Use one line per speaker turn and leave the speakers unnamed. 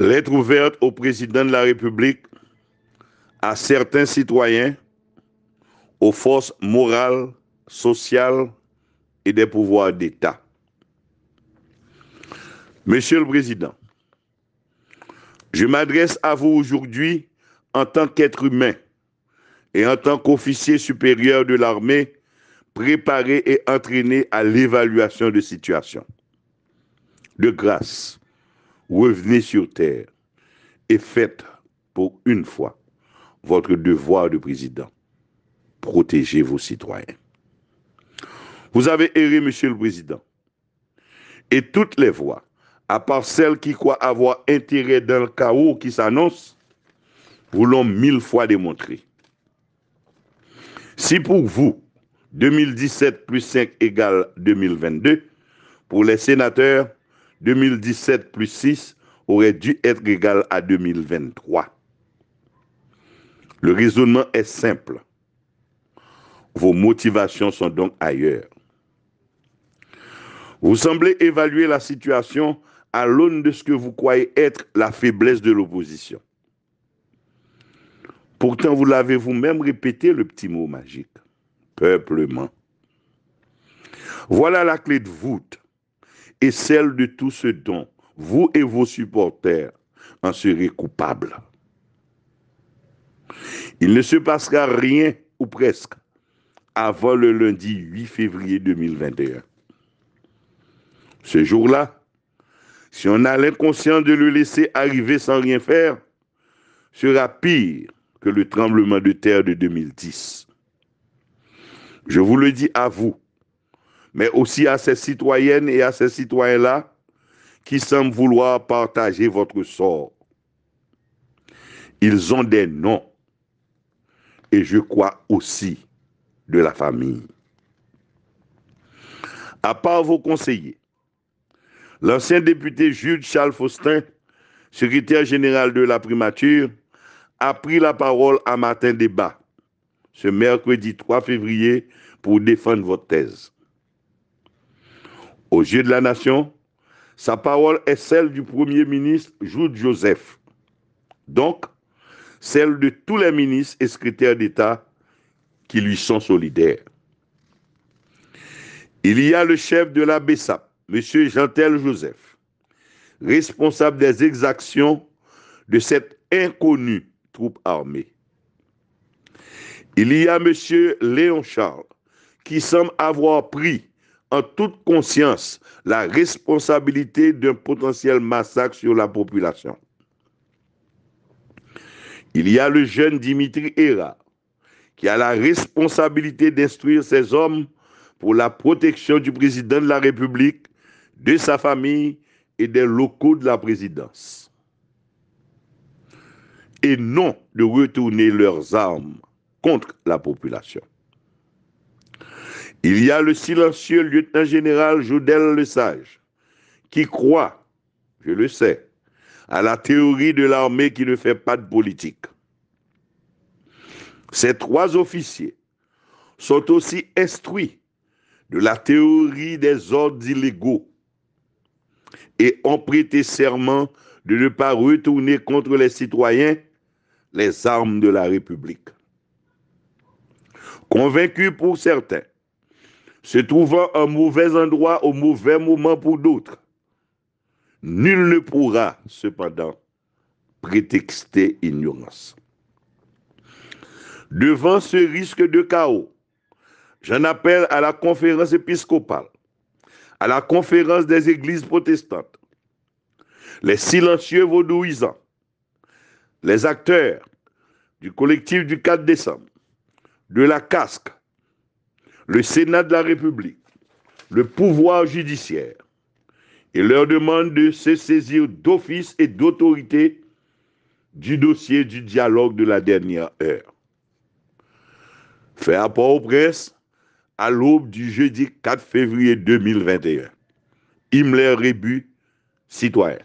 Lettre ouverte au président de la République, à certains citoyens, aux forces morales, sociales et des pouvoirs d'État. Monsieur le Président, je m'adresse à vous aujourd'hui en tant qu'être humain et en tant qu'officier supérieur de l'armée préparé et entraîné à l'évaluation de situation. De grâce, revenez sur terre et faites pour une fois votre devoir de président. Protégez vos citoyens. Vous avez erré, Monsieur le Président. Et toutes les voix, à part celles qui croient avoir intérêt dans le chaos qui s'annonce, vous l'ont mille fois démontré. Si pour vous, 2017 plus 5 égale 2022, pour les sénateurs, 2017 plus 6 aurait dû être égal à 2023. Le raisonnement est simple. Vos motivations sont donc ailleurs. Vous semblez évaluer la situation à l'aune de ce que vous croyez être la faiblesse de l'opposition. Pourtant, vous l'avez vous-même répété, le petit mot magique. Peuplement. Voilà la clé de voûte et celle de tout ce dont vous et vos supporters en serez coupables. Il ne se passera rien, ou presque, avant le lundi 8 février 2021. Ce jour-là, si on a l'inconscient de le laisser arriver sans rien faire, sera pire que le tremblement de terre de 2010. Je vous le dis à vous, mais aussi à ces citoyennes et à ces citoyens-là qui semblent vouloir partager votre sort. Ils ont des noms et je crois aussi de la famille. À part vos conseillers, l'ancien député Jude Charles Faustin, secrétaire général de la primature, a pris la parole à matin débat ce mercredi 3 février pour défendre votre thèse. Aux yeux de la nation, sa parole est celle du Premier ministre Jude Joseph, donc celle de tous les ministres et secrétaires d'État qui lui sont solidaires. Il y a le chef de la BESAP, M. Jean-Tel Joseph, responsable des exactions de cette inconnue troupe armée. Il y a M. Léon Charles, qui semble avoir pris en toute conscience la responsabilité d'un potentiel massacre sur la population. Il y a le jeune Dimitri Hera, qui a la responsabilité d'instruire ses hommes pour la protection du président de la République, de sa famille et des locaux de la présidence. Et non de retourner leurs armes contre la population. Il y a le silencieux lieutenant général Jodel le Sage, qui croit, je le sais, à la théorie de l'armée qui ne fait pas de politique. Ces trois officiers sont aussi instruits de la théorie des ordres illégaux et ont prêté serment de ne pas retourner contre les citoyens les armes de la République. Convaincus pour certains se trouvant en mauvais endroit au mauvais moment pour d'autres. Nul ne pourra, cependant, prétexter ignorance. Devant ce risque de chaos, j'en appelle à la conférence épiscopale, à la conférence des églises protestantes, les silencieux vaudouisants, les acteurs du collectif du 4 décembre, de la casque, le Sénat de la République, le pouvoir judiciaire, et leur demande de se saisir d'office et d'autorité du dossier du dialogue de la dernière heure. Fait apport aux presse à l'aube du jeudi 4 février 2021. Himmler rébut citoyen.